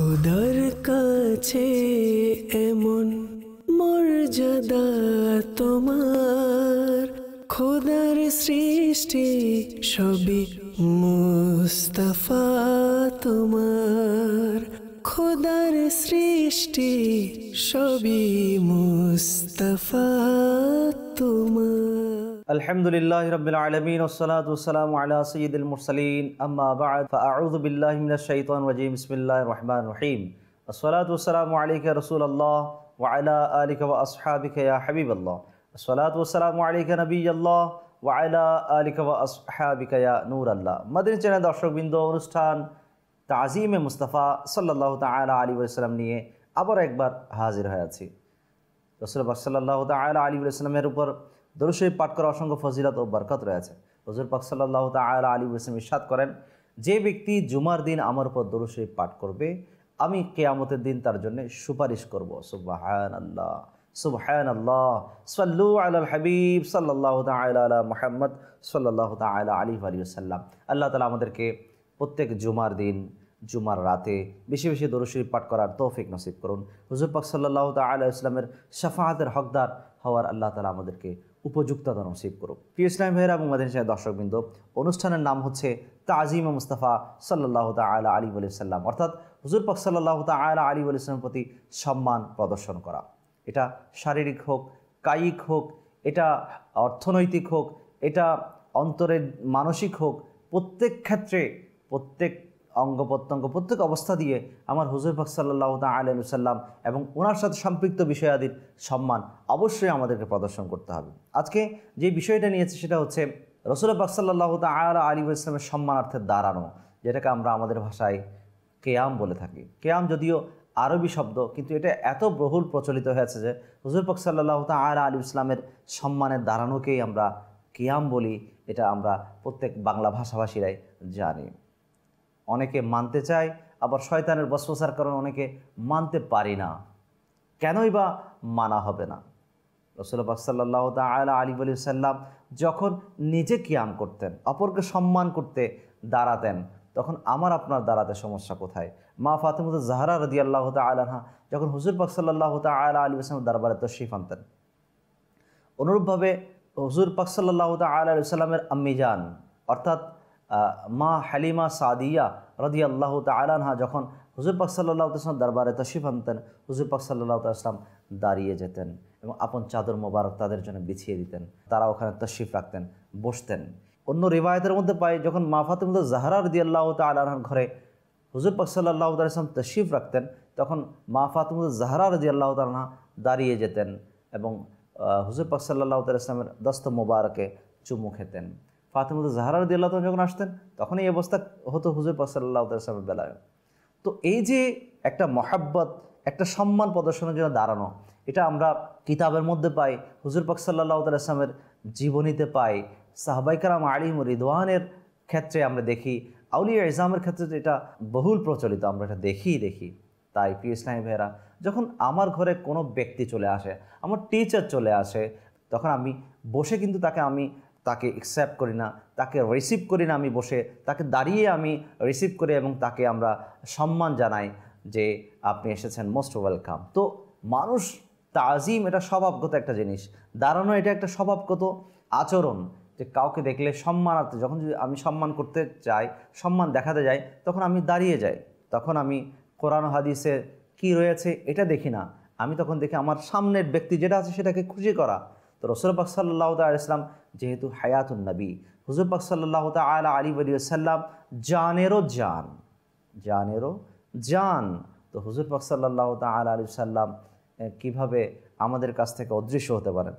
খোদার কাছে এমন মর্যাদা তোমার খোদার সৃষ্টি সবই মুস্তফা তোমার খোদার সৃষ্টি সবই মুস্তফা তোমার الحمد للہ رب العلم وصولۃ والسم علیہ سعید المسلی الما الد المۃ الجیم صم الرّرحمٰن الحیم اللہ والسلام علیہ رسول اللّہ ویلٰ علیک وصحب حبیب اللہ اللہ وسلم علیہ نبی اللّہ ولی وب الصحابق نور اللہ مدرچین درشک بندو انسٹھان تعظیم مصطفیٰ صلی اللہ تعالی علیہ وسلم نے ابر ایک بار حاضر ہوا تھی رسول الصلی اللہ تعالیٰ علیہ وسلم پر দরুশরীফ পাঠ করা অসংখ্য ফজিলত ও বরকত রয়েছে হজুর পাক সাল্লাহ তাল আলী ওসম ইসাদ করেন যে ব্যক্তি জুমার দিন আমার উপর দরুশরীফ পাঠ করবে আমি কেয়ামতের দিন তার জন্য সুপারিশ করবো সুবাহান আল্লাহ সুবহান আল্লাহ সাল্লু আল হাবিব সাল্লাহ তাল মোহাম্মদ সাল্লাহ তাল আলী আলী সাল্লাম আল্লাহ তালা আমাদেরকে প্রত্যেক জুমার দিন জুমার রাতে বেশি বেশি দরুশরীফ পাঠ করার তৌফিক নসিব করুন হুজুর পাক সাল্লাহ তাল্লাহ ইসলামের শফাহাতের হকদার হওয়ার আল্লাহ তালা আমাদেরকে উপযুক্ততা নসিব করুক প্রিয় ইসলাম ভাইয়েরা এবং মাদিন সাহেব দর্শকবৃন্দ অনুষ্ঠানের নাম হচ্ছে তাজিম মুস্তাফা সাল্লাহ তালা আলী সাল্লাম অর্থাৎ হুজুর পাক সাল্লাহ তালা আলী আলিয়াল্লামের প্রতি সম্মান প্রদর্শন করা এটা শারীরিক হোক কায়িক হোক এটা অর্থনৈতিক হোক এটা অন্তরের মানসিক হোক প্রত্যেক ক্ষেত্রে প্রত্যেক অঙ্গ প্রত্যঙ্গ প্রত্যেক অবস্থা দিয়ে আমার হুজুর পাক সাল্লাহ সাল্লাম এবং ওনার সাথে সম্পৃক্ত বিষয়াদির সম্মান অবশ্যই আমাদেরকে প্রদর্শন করতে হবে আজকে যে বিষয়টা নিয়েছে সেটা হচ্ছে রসুল পাক সাল্লাহ আল আলী ইসলামের সম্মানার্থে দাঁড়ানো যেটাকে আমরা আমাদের ভাষায় কেয়াম বলে থাকি কেয়াম যদিও আরবি শব্দ কিন্তু এটা এত বহুল প্রচলিত হয়েছে যে হুজুর পাক সাল্লাহ আলী ইসলামের সম্মানের দাঁড়ানোকেই আমরা কেয়াম বলি এটা আমরা প্রত্যেক বাংলা ভাষাভাষীরাই জানি অনেকে মানতে চায় আবার শয়তানের বসবসার কারণে অনেকে মানতে পারি না কেনই বা মানা হবে না রসুল বাকসাল্লাহ তালা আলী বলি সাল্লাম যখন নিজে কিয়াম করতেন অপরকে সম্মান করতে দাঁড়াতেন তখন আমার আপনার দাঁড়াতে সমস্যা কোথায় মা ফাতেমুদ জাহারা রদি আল্লাহ আলাহা যখন হুজুর পাকসাল্লাহ সাল্লাহ তালা আলী সাল্লাম দরবারে তশ্রিফ আনতেন অনুরূপভাবে হুজুর পাকসাল্লাহ সাল্লাহ আলী সাল্লামের আম্মিজান অর্থাৎ মা হালিমা সাদিয়া রদি আল্লাহ তালানহা যখন হুজুর পাক সাল্লাহ দরবারে তশিফ আনতেন হুজুর পাক সাল্লাহ দাঁড়িয়ে যেতেন এবং আপন চাদর মোবারক তাদের জন্য বিছিয়ে দিতেন তারা ওখানে তশিফ রাখতেন বসতেন অন্য রিবায়তের মধ্যে পাই যখন মা মধ্যে জাহরা রদি আল্লাহ তালাহার ঘরে হুজুর পাক সাল্লাহ ইসলাম তশরিফ রাখতেন তখন মা মধ্যে জাহরা রদি আল্লাহ তালাহা দাঁড়িয়ে যেতেন এবং হুজুর পাক সাল্লাহ দস্ত মোবারকে চুমু খেতেন ফাতেমত জাহারার দিল্লাহ যখন আসতেন তখন এই অবস্থা হতো হুজুর পাসাল্লাহ তালামের বেলায় তো এই যে একটা মহাব্বত একটা সম্মান প্রদর্শনের জন্য দাঁড়ানো এটা আমরা কিতাবের মধ্যে পাই হুজুর পাক সাল্লাহ তালামের জীবনীতে পাই সাহবাইকারাম আলিম রিদওয়ানের ক্ষেত্রে আমরা দেখি আউলিয়া ইসলামের ক্ষেত্রে এটা বহুল প্রচলিত আমরা এটা দেখি দেখি তাই প্রিয় ইসলামী ভাইয়েরা যখন আমার ঘরে কোনো ব্যক্তি চলে আসে আমার টিচার চলে আসে তখন আমি বসে কিন্তু তাকে আমি তাকে অ্যাকসেপ্ট করি না তাকে রিসিভ করি না আমি বসে তাকে দাঁড়িয়ে আমি রিসিভ করি এবং তাকে আমরা সম্মান জানাই যে আপনি এসেছেন মোস্ট ওয়েলকাম তো মানুষ তাজিম এটা স্বভাবগত একটা জিনিস দাঁড়ানো এটা একটা স্বভাবগত আচরণ যে কাউকে দেখলে সম্মানার্থে যখন যদি আমি সম্মান করতে চাই সম্মান দেখাতে যাই তখন আমি দাঁড়িয়ে যাই তখন আমি কোরআন হাদিসে কি রয়েছে এটা দেখি না আমি তখন দেখি আমার সামনের ব্যক্তি যেটা আছে সেটাকে খুশি করা তো রসুলবাক সাল্লাহ তাল্লাম যেহেতু হায়াতুল নবী হুজুরবাক সাল্লাহ তাল আলী আলী সাল্লাম জানেরও জান জানেরও জান তো হুজুরবাক সাল্লাহ তাল আলী সাল্লাম কীভাবে আমাদের কাছ থেকে অদৃশ্য হতে পারেন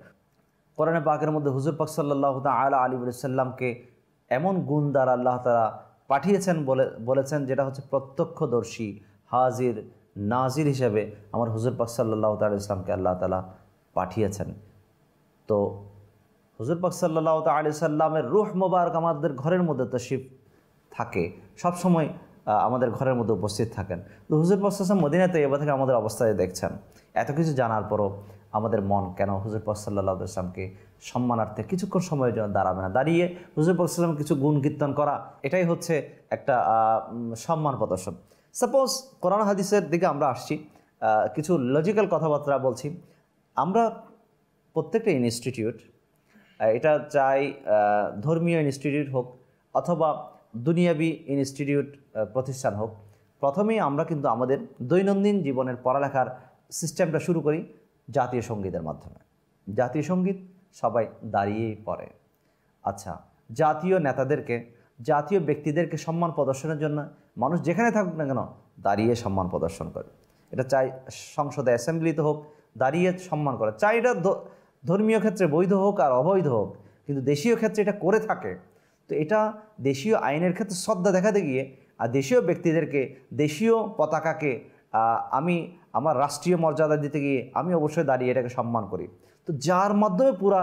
কোরআনে পাকের মধ্যে হুজুর পাক সাল্লাহ আলা আলী সাল্লামকে এমন গুণ দ্বারা আল্লাহ তালা পাঠিয়েছেন বলে বলেছেন যেটা হচ্ছে প্রত্যক্ষদর্শী হাজির নাজির হিসেবে আমার হুজুর পাক সাল্লাহ তাল ইসলামকে আল্লাহ তালা পাঠিয়েছেন তো হুজুর পাক সাল্লাহ আলি সাল্লামের রুহ মোবারক আমাদের ঘরের মধ্যে তশিফ থাকে সব সময় আমাদের ঘরের মধ্যে উপস্থিত থাকেন তো হুজুর পাকসাল্লাম মদিনা তৈবা থেকে আমাদের অবস্থায় দেখছেন এত কিছু জানার পরও আমাদের মন কেন হুজুর পাকসাল্লাহ ইসলামকে সম্মানার্থে কিছুক্ষণ সময়ের জন্য দাঁড়াবে না দাঁড়িয়ে হুজুর পাকসাল্লাম কিছু গুণ কীর্তন করা এটাই হচ্ছে একটা সম্মান প্রদর্শন সাপোজ কোরআন হাদিসের দিকে আমরা আসছি কিছু লজিক্যাল কথাবার্তা বলছি আমরা প্রত্যেকটা ইনস্টিটিউট এটা চাই ধর্মীয় ইনস্টিটিউট হোক অথবা দুনিয়াবি ইনস্টিটিউট প্রতিষ্ঠান হোক প্রথমেই আমরা কিন্তু আমাদের দৈনন্দিন জীবনের পড়ালেখার সিস্টেমটা শুরু করি জাতীয় সঙ্গীতের মাধ্যমে জাতীয় সঙ্গীত সবাই দাঁড়িয়েই পড়ে আচ্ছা জাতীয় নেতাদেরকে জাতীয় ব্যক্তিদেরকে সম্মান প্রদর্শনের জন্য মানুষ যেখানে থাকুক না কেন দাঁড়িয়ে সম্মান প্রদর্শন করে এটা চাই সংসদে অ্যাসেম্বলিতে হোক দাঁড়িয়ে সম্মান করে চাই এটা ধর্মীয় ক্ষেত্রে বৈধ হোক আর অবৈধ হোক কিন্তু দেশীয় ক্ষেত্রে এটা করে থাকে তো এটা দেশীয় আইনের ক্ষেত্রে শ্রদ্ধা দেখাতে গিয়ে আর দেশীয় ব্যক্তিদেরকে দেশীয় পতাকাকে আমি আমার রাষ্ট্রীয় মর্যাদা দিতে গিয়ে আমি অবশ্যই দাঁড়িয়ে এটাকে সম্মান করি তো যার মাধ্যমে পুরা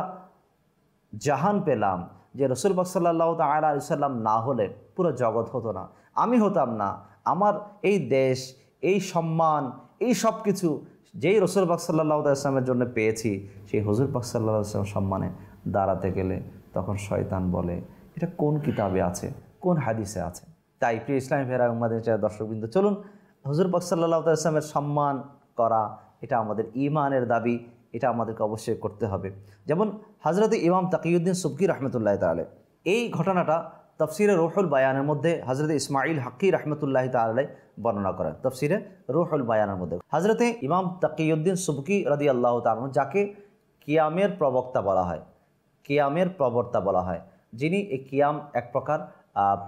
জাহান পেলাম যে রসুল বাকসাল্লাহ তালা আলিসাল্লাম না হলে পুরো জগৎ হতো না আমি হতাম না আমার এই দেশ এই সম্মান এই সব কিছু যেই রসুল পাক সাল্লাহ জন্য পেয়েছি সেই হজুর পাক সাল্লাহ ইসলাম সম্মানে দাঁড়াতে গেলে তখন শয়তান বলে এটা কোন কিতাবে আছে কোন হাদিসে আছে তাই প্রিয় ইসলামী ভেরা উম্মাদের দর্শকবৃন্দ চলুন হজুর পাক সাল্লাহ সম্মান করা এটা আমাদের ইমানের দাবি এটা আমাদেরকে অবশ্যই করতে হবে যেমন হাজরত ইমাম তাকিউদ্দিন সুবকি রহমতুল্লাহ তালে এই ঘটনাটা তফসিরে রুহুল বায়ানের মধ্যে হজরত ইসমাইল হাকি রহমতুল্লাহ তালাই বর্ণনা করেন তফসিরে রুহুল বায়ানের মধ্যে হজরতে ইমাম তাকিউদ্দিন সুবকি রদি আল্লাহ তালন যাকে কিয়ামের প্রবক্তা বলা হয় কিয়ামের প্রবর্তা বলা হয় যিনি এই কিয়াম এক প্রকার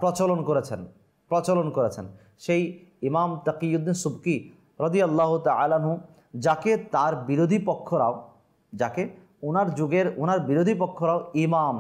প্রচলন করেছেন প্রচলন করেছেন সেই ইমাম তাকিউদ্দিন সুবকি রদি আল্লাহ তালাহু যাকে তার বিরোধী পক্ষরাও যাকে ওনার যুগের ওনার বিরোধী পক্ষরাও ইমাম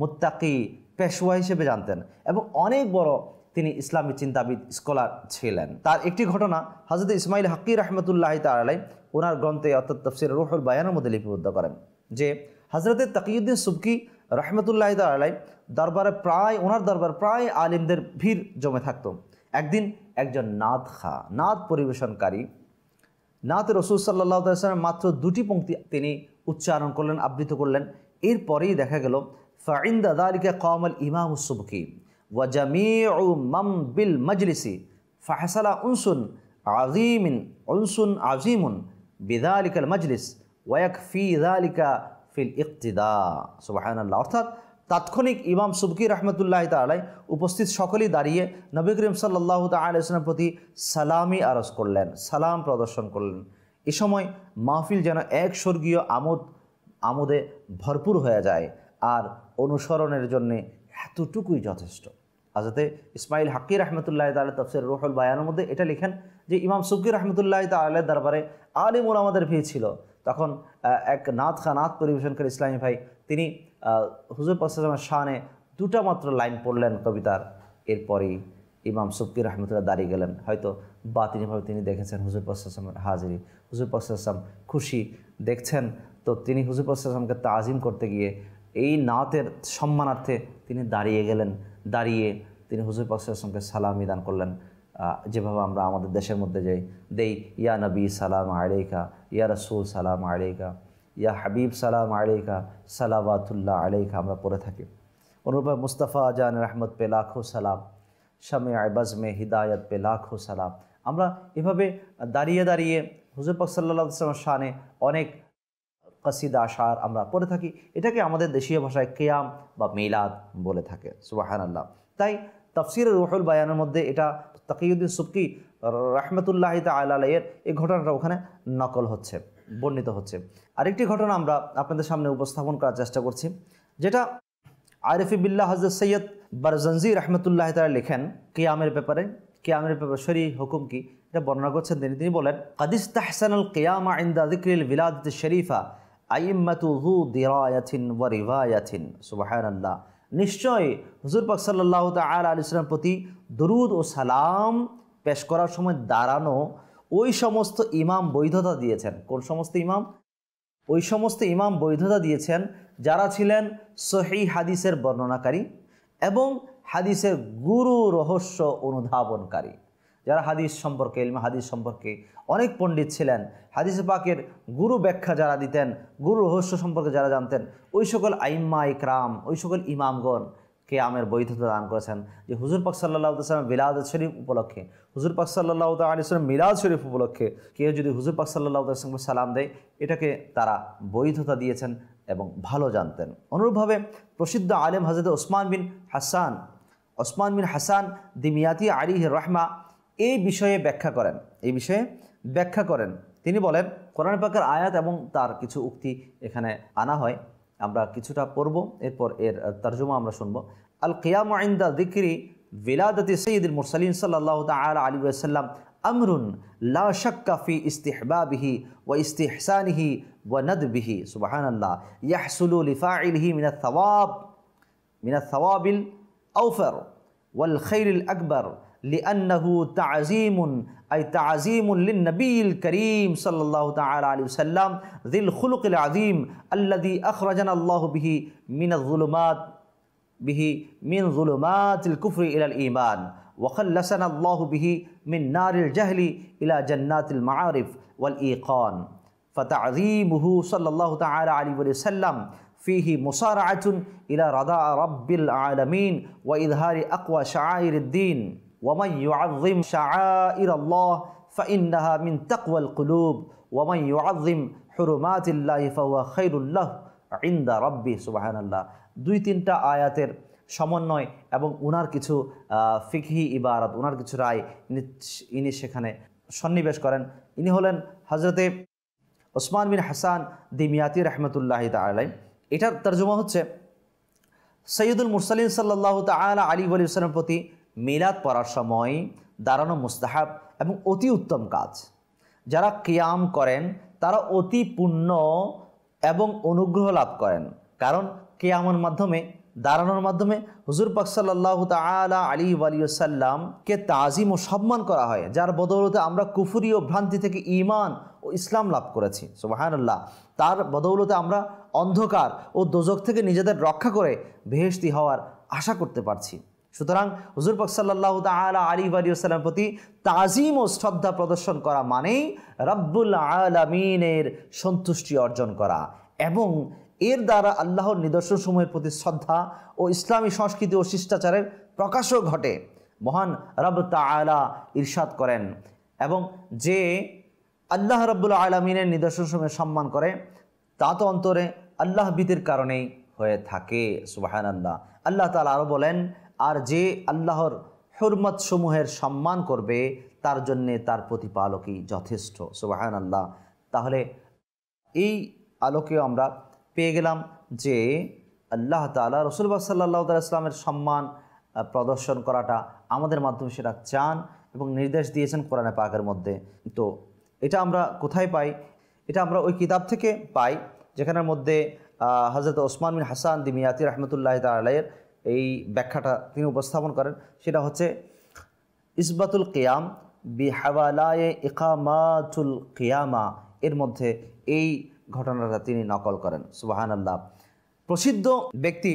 মুত্তাকি পেশোয়া হিসেবে জানতেন এবং অনেক বড় তিনি ইসলামী চিন্তাবিদ স্কলার ছিলেন তার একটি ঘটনা হজরত ইসমাইল হাকির রহমতুল্লাহ তালাই ওনার গ্রন্থে অর্থাৎ তফসির রুহুল বায়ানের মধ্যে লিপিবদ্ধ করেন যে হজরতে তাকিউদ্দিন সুবকি রহমতুল্লাহ তালাই দরবারে প্রায় ওনার দরবার প্রায় আলিমদের ভিড় জমে থাকত একদিন একজন নাদ খা নাদ পরিবেশনকারী নাত রসুল সাল্লা তাল্লামের মাত্র দুটি পঙ্ক্তি তিনি উচ্চারণ করলেন আবৃত করলেন এরপরেই দেখা গেল ফাইন্দা দালিকা কমল ইমাম সুবকি ওয়াজামি মাম বিল মজলিসি ফাহসালা উনসুন আজিমিন উনসুন আজিমুন বিদালিকাল মজলিস ওয়াক ফি দালিকা ফিল ইকতিদা অর্থাৎ তাৎক্ষণিক ইমাম সুবকি রহমতুল্লাহ তালাই উপস্থিত সকলেই দাঁড়িয়ে নবী করিম সাল্লাহ তাল্লামের প্রতি সালামি আরজ করলেন সালাম প্রদর্শন করলেন এ সময় মাহফিল যেন এক স্বর্গীয় আমোদ আমোদে ভরপুর হয়ে যায় আর অনুসরণের জন্যে এতটুকুই যথেষ্ট আজাতে ইসমাইল হাকির রহমতুল্লাহ তাল তফসির রুহুল বায়ানের মধ্যে এটা লিখেন যে ইমাম সুকির রহমতুল্লাহ তালের দরবারে আলিম আমাদের ভিড় ছিল তখন এক নাথ খা নাথ করে ইসলামী ভাই তিনি হুজুর পাশামের শাহানে দুটা মাত্র লাইন পড়লেন কবিতার এরপরেই ইমাম সুকির রহমতুল্লাহ দাঁড়িয়ে গেলেন হয়তো বা তিনিভাবে তিনি দেখেছেন হুজুর পাশামের হাজিরি হুজুর পাশাম খুশি দেখছেন তো তিনি হুজুর পাশামকে তাজিম করতে গিয়ে এই নাতের সম্মানার্থে তিনি দাঁড়িয়ে গেলেন দাঁড়িয়ে তিনি হুজুর সঙ্গে সালামি দান করলেন যেভাবে আমরা আমাদের দেশের মধ্যে যাই দেই ইয়া নবী সালাম আলেখা ইয়া রসুল সালাম আলেখা ইয়া হাবিব সালাম আলেখা সালাবাতুল্লাহ আলেখা আমরা পড়ে থাকি অনুরূপে মুস্তাফা জান রহমত পে লাখো সালাম শামে আইবাজ মে হিদায়ত পে লাখো সালাম আমরা এভাবে দাঁড়িয়ে দাঁড়িয়ে হুজুর পাক সাল্লা সাল্লাম শানে অনেক কাসিদা আশার আমরা পড়ে থাকি এটাকে আমাদের দেশীয় ভাষায় কেয়াম বা মেলাদ বলে থাকে সুবাহান আল্লাহ তাই তফসির রুহুল বায়ানের মধ্যে এটা তাকিউদ্দিন সুবকি রহমতুল্লাহ তালায়ের এই ঘটনাটা ওখানে নকল হচ্ছে বর্ণিত হচ্ছে আরেকটি ঘটনা আমরা আপনাদের সামনে উপস্থাপন করার চেষ্টা করছি যেটা আরিফি বিল্লাহ হজর সৈয়দ বারজঞ্জি রহমতুল্লাহ তালা লেখেন কেয়ামের ব্যাপারে কেয়ামের ব্যাপারে শরী হুকুম কি এটা বর্ণনা করছেন তিনি তিনি বলেন কাদিস তাহসানুল কেয়ামা ইন্দা জিক্রিল বিলাদ শরীফা ওয়া প্রতি দরুদ ও সালাম পেশ করার সময় দাঁড়ানো ওই সমস্ত ইমাম বৈধতা দিয়েছেন কোন সমস্ত ইমাম ওই সমস্ত ইমাম বৈধতা দিয়েছেন যারা ছিলেন সহি হাদিসের বর্ণনাকারী এবং হাদিসের গুরু রহস্য অনুধাবনকারী যারা হাদিস সম্পর্কে ইলমে হাদিস সম্পর্কে অনেক পণ্ডিত ছিলেন হাদিস পাকের গুরু ব্যাখ্যা যারা দিতেন গুরু রহস্য সম্পর্কে যারা জানতেন ওই সকল আইম্মা ইকরাম ওই সকল ইমামগণ কে আমের বৈধতা দান করেছেন যে হুজুর পাক সাল্লাহ সাল্লাম মিলাদ শরীফ উপলক্ষে হুজুর পাক সাল্লাহ আলিয়াল্লাম মিলাদ শরীফ উপলক্ষে কেউ যদি হুজুর পাক সাল্লাহ আসলামকে সালাম দেয় এটাকে তারা বৈধতা দিয়েছেন এবং ভালো জানতেন অনুরূপভাবে প্রসিদ্ধ আলেম হাজরত ওসমান বিন হাসান ওসমান বিন হাসান দিমিয়াতি আলিহ রহমা এই বিষয়ে ব্যাখ্যা করেন এই বিষয়ে ব্যাখ্যা করেন তিনি বলেন কোরআন পাকের আয়াত এবং তার কিছু উক্তি এখানে আনা হয় আমরা কিছুটা পড়ব এরপর এর তর্জমা আমরা শুনব আল কিয়াম আইন্দা দিকরি বিলাদতি সঈদুল মুরসালিন সাল্লাহ তালা আলী আসাল্লাম আমরুন লা ইস্তেহবাবিহি ও ইস্তিহবাবিহি ও নদবিহি সুবাহান আল্লাহ ইয়াহসুল ইয়াহসুলু লিফাইলহি মিনা সওয়াব মিনা সওয়াবিল আউফার ওয়াল খৈরুল আকবর لأنه تعظيم أي تعظيم للنبي الكريم صلى الله تعالى عليه وسلم ذي الخلق العظيم الذي أخرجنا الله به من الظلمات به من ظلمات الكفر إلى الإيمان وخلصنا الله به من نار الجهل إلى جنات المعارف والإيقان فتعظيمه صلى الله تعالى عليه وسلم فيه مصارعة إلى رضاء رب العالمين وإظهار أقوى شعائر الدين ওয়ামাই ইউআজিম শাআইর আল্লাহ ফাইন্নাহা মিন তাকওয়াল কুলুব ওয়ামাই ইউআজিম হুরুমাতিল্লাহি ফাওয়া খাইরুল্লাহ ইন্দা রব্বি সুবাহানাল্লাহ দুই তিনটা আয়াতের সমন্বয় এবং উনার কিছু ফিকহি ইবারত উনার কিছু রায় ইনি ইনি সেখানে সন্নিবেশ করেন ইনি হলেন হজরতে ওসমান বিন হাসান দিমিয়াতি রহমতুল্লাহ তালাই এটার তর্জমা হচ্ছে সৈয়দুল মুরসালিন সাল্লাহ তালা আলী আলী সাল্লাম প্রতি মিলাদ পড়ার সময় দাঁড়ানো মুস্তাহাব এবং অতি উত্তম কাজ যারা কিয়াম করেন তারা অতি পুণ্য এবং অনুগ্রহ লাভ করেন কারণ কেয়ামের মাধ্যমে দাঁড়ানোর মাধ্যমে হুজুর পাকসাল্লাহ তালা আলী আলিয়াল্লামকে তাজিম ও সম্মান করা হয় যার বদৌলতে আমরা কুফুরি ও ভ্রান্তি থেকে ইমান ও ইসলাম লাভ করেছি সুবাহান্লাহ তার বদৌলতে আমরা অন্ধকার ও দোজক থেকে নিজেদের রক্ষা করে বেহেস্তি হওয়ার আশা করতে পারছি সুতরাং হুজুর পাক সাল্লাহ তালা আলী সাল্লাম প্রতি তাজিম ও শ্রদ্ধা প্রদর্শন করা মানেই রব্বুল আলমিনের সন্তুষ্টি অর্জন করা এবং এর দ্বারা আল্লাহর নিদর্শনসমূহের প্রতি শ্রদ্ধা ও ইসলামী সংস্কৃতি ও শিষ্টাচারের প্রকাশও ঘটে মহান রব তালা ইরশাদ করেন এবং যে আল্লাহ রব্বুল আলমিনের নিদর্শনসমূহের সম্মান করে তা তো অন্তরে আল্লাহ বিদের কারণেই হয়ে থাকে সুবাহান আল্লাহ আল্লাহ তালা আরও বলেন আর যে আল্লাহর হরমত সমূহের সম্মান করবে তার জন্যে তার প্রতিপালকই যথেষ্ট সুবাহান আল্লাহ তাহলে এই আলোকে আমরা পেয়ে গেলাম যে আল্লাহ তালা রসুলবা সাল্লা তাল সম্মান প্রদর্শন করাটা আমাদের মাধ্যমে সেটা চান এবং নির্দেশ দিয়েছেন কোরআনে পাকের মধ্যে তো এটা আমরা কোথায় পাই এটা আমরা ওই কিতাব থেকে পাই যেখানের মধ্যে হজরত ওসমান বিন হাসান দিমিয়াতি রহমতুল্লাহ তালের এই ব্যাখ্যাটা তিনি উপস্থাপন করেন সেটা হচ্ছে ইসবাতুল কেয়াম বিহাওয়ালায় ইকামাতুল কেয়ামা এর মধ্যে এই ঘটনাটা তিনি নকল করেন সুবাহান আল্লাহ প্রসিদ্ধ ব্যক্তি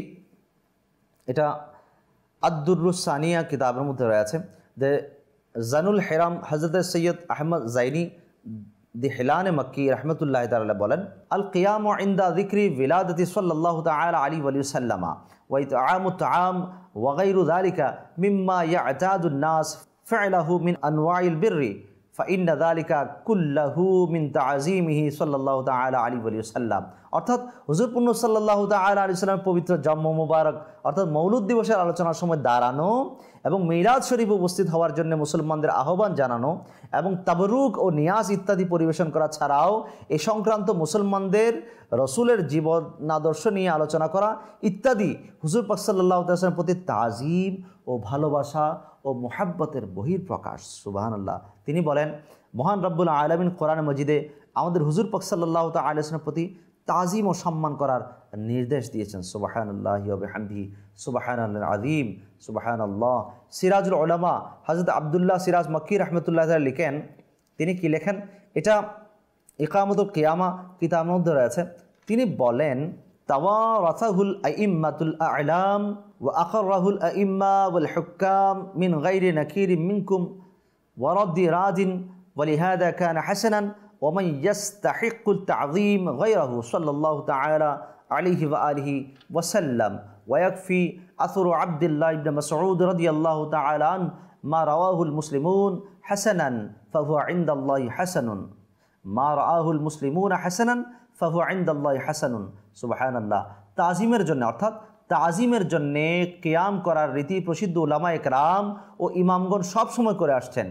এটা আদুরুসানিয়া কিতাবের মধ্যে রয়েছে যে জানুল হেরাম হজরত সৈয়দ আহমদ জাইনি দিহলান মক্কি রহমতুল্লাহ তাআলা বলেন আল কিয়াম ইন্দা যিকরি বিলাদতি সাল্লাহ তাল আলী আলী সাল্লামা ওয়াইত তাআম ওয়া গায়রু যালিকা মিম্মা ইয়াতাদুন নাস ফেলাহু মিন আনওয়াইল বির্রি ফাইন্না দালিকা কুল্লাহু মিন তাজিমিহি সাল্লাহ তালা আলী আলী সাল্লাম অর্থাৎ হুজুরপুর্ণ সাল্লাহ তালা আলী পবিত্র জম্ম মুবারক অর্থাৎ মৌলুদ দিবসের আলোচনার সময় দাঁড়ানো এবং মিরাজ শরীফ উপস্থিত হওয়ার জন্য মুসলমানদের আহ্বান জানানো এবং তাবরুক ও নিয়াজ ইত্যাদি পরিবেশন করা ছাড়াও এ সংক্রান্ত মুসলমানদের রসুলের জীবনাদর্শ নিয়ে আলোচনা করা ইত্যাদি হুজুর পাক সাল্লাহ প্রতি তাজিম ও ভালোবাসা ও মোহাব্বতের বহির প্রকাশ সুবাহান্লাহ তিনি বলেন মহান রব্বুল আলমিন কোরআন মজিদে আমাদের হুজুর পকসাল্লাহ তালের প্রতি তাজিম ও সম্মান করার নির্দেশ দিয়েছেন সুবাহানল্লাহামভি সুবাহান আদিম সুবাহান আল্লাহ সিরাজুল ওলামা হজরত আবদুল্লাহ সিরাজ মকির রহমতুল্লাহ লিখেন তিনি কি লেখেন এটা ইকামতুল কেয়ামা কিতাবের মধ্যে রয়েছে তিনি বলেন توارثه الأئمة الأعلام وأقره الأئمة والحكام من غير نكير منكم ورد راد ولهذا كان حسنا ومن يستحق التعظيم غيره صلى الله تعالى عليه وآله وسلم ويكفي أثر عبد الله بن مسعود رضي الله تعالى عنه ما رواه المسلمون حسنا فهو عند الله حسن ما رآه المسلمون حسنا فهو عند الله حسن সুবাহান আল্লাহ তাজিমের জন্য অর্থাৎ তাজিমের জন্যে কেয়াম করার রীতি প্রসিদ্ধ উলামা একরাম ও ইমামগণ সবসময় করে আসছেন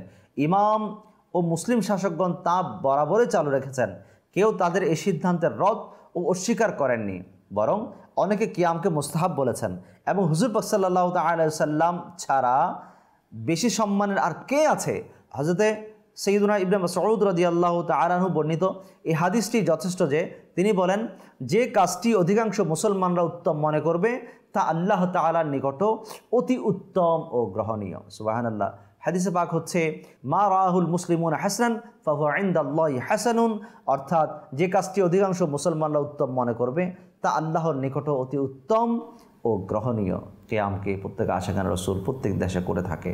ইমাম ও মুসলিম শাসকগণ তা বরাবরই চালু রেখেছেন কেউ তাদের এই সিদ্ধান্তের রদ ও অস্বীকার করেননি বরং অনেকে কিয়ামকে মুস্তাহাব বলেছেন এবং হুজুর পাকসাল্লাহ তাল্লাম ছাড়া বেশি সম্মানের আর কে আছে হজরতে সঈদুনা ইবনে সৌদ রদি আল্লাহ তালাহু বর্ণিত এই হাদিসটি যথেষ্ট যে তিনি বলেন যে কাজটি অধিকাংশ মুসলমানরা উত্তম মনে করবে তা আল্লাহ তালার নিকট অতি উত্তম ও গ্রহণীয় সুবাহান আল্লাহ হাদিসে পাক হচ্ছে মা রাহুল মুসলিমুন হাসান ফাহুয়াইন্দাল্লাহ হাসানুন অর্থাৎ যে কাজটি অধিকাংশ মুসলমানরা উত্তম মনে করবে তা আল্লাহর নিকট অতি উত্তম ও গ্রহণীয় কে আমকে প্রত্যেক আশাখান রসুল প্রত্যেক দেশে করে থাকে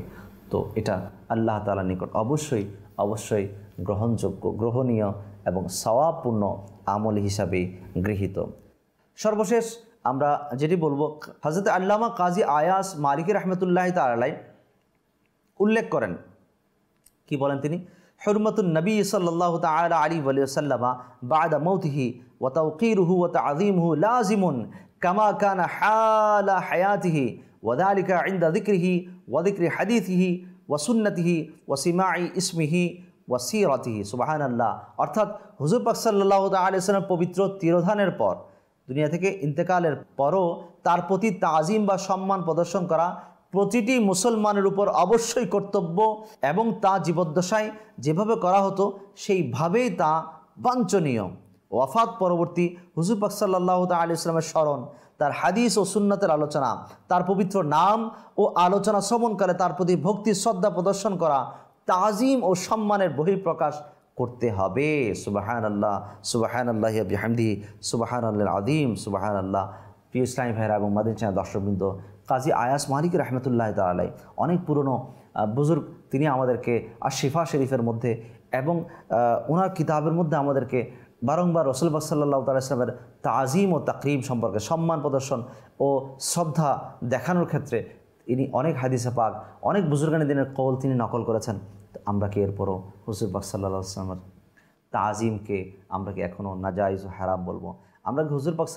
তো এটা আল্লাহ তালার নিকট অবশ্যই অবশ্যই গ্রহণযোগ্য গ্রহণীয় এবং সওয়াবপূর্ণ আমল হিসাবে গৃহীত সর্বশেষ আমরা যেটি বলবো হজরত আল্লামা কাজী আয়াস মালিকের রহমতুল্লাহ তালাই উল্লেখ করেন কি বলেন তিনি হরমতুল নবী সাল্লাহ তালা আলী সাল্লামা বাদা মৌতিহি ও তৌকিরহু ও হু লাজিমুন কামা কান হালা হায়াতিহি ওদালিকা ইন্দা দিক্রিহি ওদিক্রি হাদিথিহি ওসুন্নতিহি ওসিমা ইসমিহি ওয়াসিরতিহি সুবাহান আল্লাহ অর্থাৎ হুজুর পাকসাল্লাহ সাল্লাহ পবিত্র তিরোধানের পর দুনিয়া থেকে ইন্তেকালের পরও তার প্রতি তাজিম বা সম্মান প্রদর্শন করা প্রতিটি মুসলমানের উপর অবশ্যই কর্তব্য এবং তা জীবদ্দশায় যেভাবে করা হতো সেইভাবেই তা বাঞ্ছনীয় ওয়াফাত পরবর্তী হুজুর পাকসাল্লাহ আলি ইসলামের স্মরণ তার হাদিস ও সুন্নাতের আলোচনা তার পবিত্র নাম ও আলোচনা শ্রবণকালে তার প্রতি ভক্তি শ্রদ্ধা প্রদর্শন করা তাজিম ও সম্মানের বহিঃপ্রকাশ করতে হবে সুবাহান আল্লাহ সুবাহান আল্লাহ হামদি সুবাহান আল্লাহ আদিম সুবাহান আল্লাহ প্রিয় ইসলামী ভাইরা এবং মাদিন চানা দর্শকবৃন্দ কাজী আয়াস মালিক রহমতুল্লাহ তালাই অনেক পুরনো বুজুর্গ তিনি আমাদেরকে আর শিফা শরীফের মধ্যে এবং ওনার কিতাবের মধ্যে আমাদেরকে বারংবার রসুলবাক সাল্লাহ তাল ইসলামের তাজিম ও তাকরিম সম্পর্কে সম্মান প্রদর্শন ও শ্রদ্ধা দেখানোর ক্ষেত্রে তিনি অনেক হাদিসে পাক অনেক বুজুর্গানি দিনের কৌল তিনি নকল করেছেন আমরা কি এরপরও হুসুর বাক সাল্লা আসলামের তাজিমকে আমরা কি এখনও নাজাইজ হারাম বলবো আমরা কি হুজুর পাক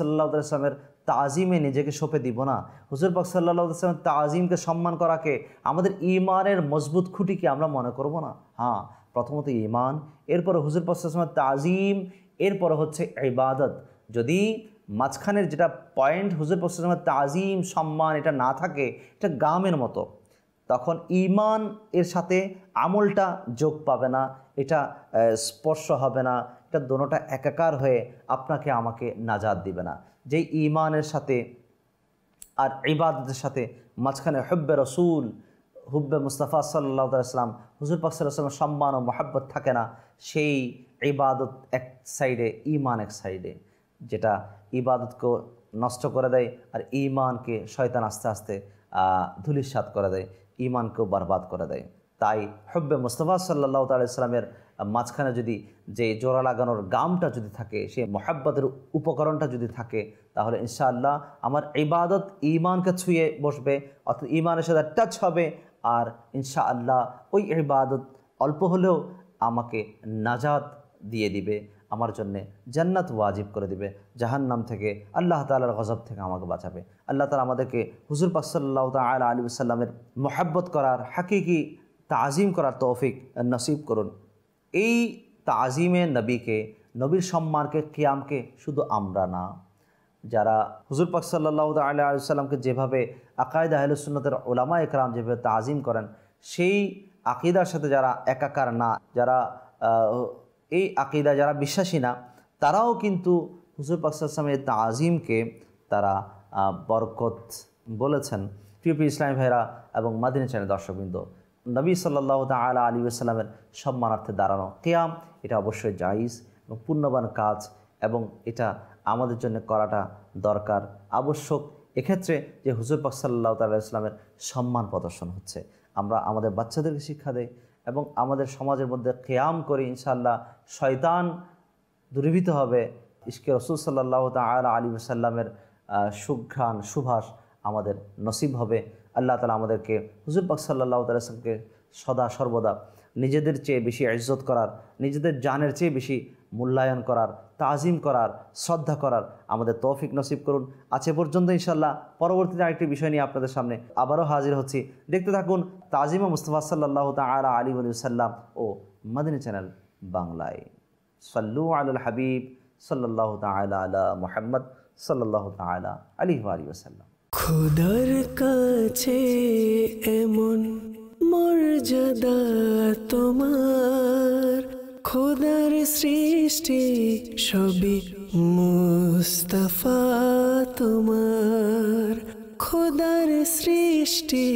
তাজিমে নিজেকে সঁপে দিব না হুজুর পাক সাল্লাহ তাজিমকে সম্মান করাকে আমাদের ইমানের মজবুত খুঁটিকে আমরা মনে করব না হ্যাঁ প্রথমত ইমান এরপরে হুজুর পাক তাজিম এরপরে হচ্ছে ইবাদত যদি মাঝখানের যেটা পয়েন্ট হুজুর পাক তাজিম সম্মান এটা না থাকে এটা গামের মতো তখন ইমান এর সাথে আমলটা যোগ পাবে না এটা স্পর্শ হবে না এটা দোনোটা একাকার হয়ে আপনাকে আমাকে নাজাদ দিবে না যেই ইমানের সাথে আর ইবাদতের সাথে মাঝখানে হব্বে রসুল হুব্বে মুস্তাফা সাল্লাহ সাল্লাম হুজুর পাক সম্মান ও মহাব্বত থাকে না সেই ইবাদত এক সাইডে ইমান এক সাইডে যেটা ইবাদতকে নষ্ট করে দেয় আর ইমানকে শয়তান আস্তে আস্তে ধুলিসাত করে দেয় ইমানকেও বরবাদ করে দেয় তাই হব্বে মুস্তফা সাল্লাহ ইসলামের মাঝখানে যদি যে জোড়া লাগানোর গামটা যদি থাকে সে মহাব্বাতের উপকরণটা যদি থাকে তাহলে ইনশাআল্লাহ আমার ইবাদত ইমানকে ছুঁয়ে বসবে অর্থাৎ ইমানের সাথে টাচ হবে আর ইনশাআল্লাহ ওই ইবাদত অল্প হলেও আমাকে নাজাদ দিয়ে দিবে আমার জন্যে জান্নাত ওয়াজিব করে দিবে জাহান নাম থেকে আল্লাহ তালার গজব থেকে আমাকে বাঁচাবে আল্লাহ তালা আমাদেরকে হুজুর পাসাল্লাহ তাল আলী সাল্লামের মোহাব্বত করার হাকিকি তাজিম করার তৌফিক নসিব করুন এই তাজিমে নবীকে নবীর সম্মানকে কিয়ামকে শুধু আমরা না যারা হুজুর পাক সাল্লাহ সাল্লামকে যেভাবে আকায়দা আহলুসুন্নতের ওলামা একরাম যেভাবে তাজিম করেন সেই আকিদার সাথে যারা একাকার না যারা এই আকিদা যারা বিশ্বাসী না তারাও কিন্তু হুজুর পাকসামের তাজিমকে তারা বরকত বলেছেন প্রিয়পি ইসলামী ভাইরা এবং মাদিনী চ্যানেল দর্শকবৃন্দ নবী সাল্লাহ তালা আলী আসসালামের সম্মানার্থে দাঁড়ানো কেয়াম এটা অবশ্যই জাইজ এবং পূর্ণবান কাজ এবং এটা আমাদের জন্য করাটা দরকার আবশ্যক এক্ষেত্রে যে হুজুর পাক সাল্লাহ তাল্লাহ ইসলামের সম্মান প্রদর্শন হচ্ছে আমরা আমাদের বাচ্চাদেরকে শিক্ষা দেয় এবং আমাদের সমাজের মধ্যে কেয়াম করে ইনশাল্লাহ শয়তান দুর্বৃত হবে ইস্কে রসুল সাল্লাহ তাল আলী সাল্লামের সুঘ্রাণ সুভাষ আমাদের নসিব হবে আল্লাহ তালা আমাদেরকে হুজুর পাক সাল্লাহ তালামকে সদা সর্বদা নিজেদের চেয়ে বেশি ইজ্জত করার নিজেদের জানের চেয়ে বেশি মূল্যায়ন করার তাজিম করার শ্রদ্ধা করার আমাদের তৌফিক নসিব করুন আছে পর্যন্ত ইনশাল্লাহ পরবর্তীতে আরেকটি বিষয় নিয়ে আপনাদের সামনে আবারও হাজির হচ্ছি দেখতে থাকুন তাজিমা মুস্তফা সাল্লাহ তালা আলী আলী সাল্লাম ও মাদিনী চ্যানেল বাংলায় সাল্লু আল হাবিব সাল্লাহ তালা আলা মোহাম্মদ সাল্লাহ তালা আলী আলী সাল্লাম খুদর কাছে এমন মর্যাদা তোমার খোদার সৃষ্টি সবি মুস্তফা তোমার খোদার সৃষ্টি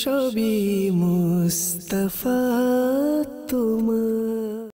সবি মুস্তফা তোমার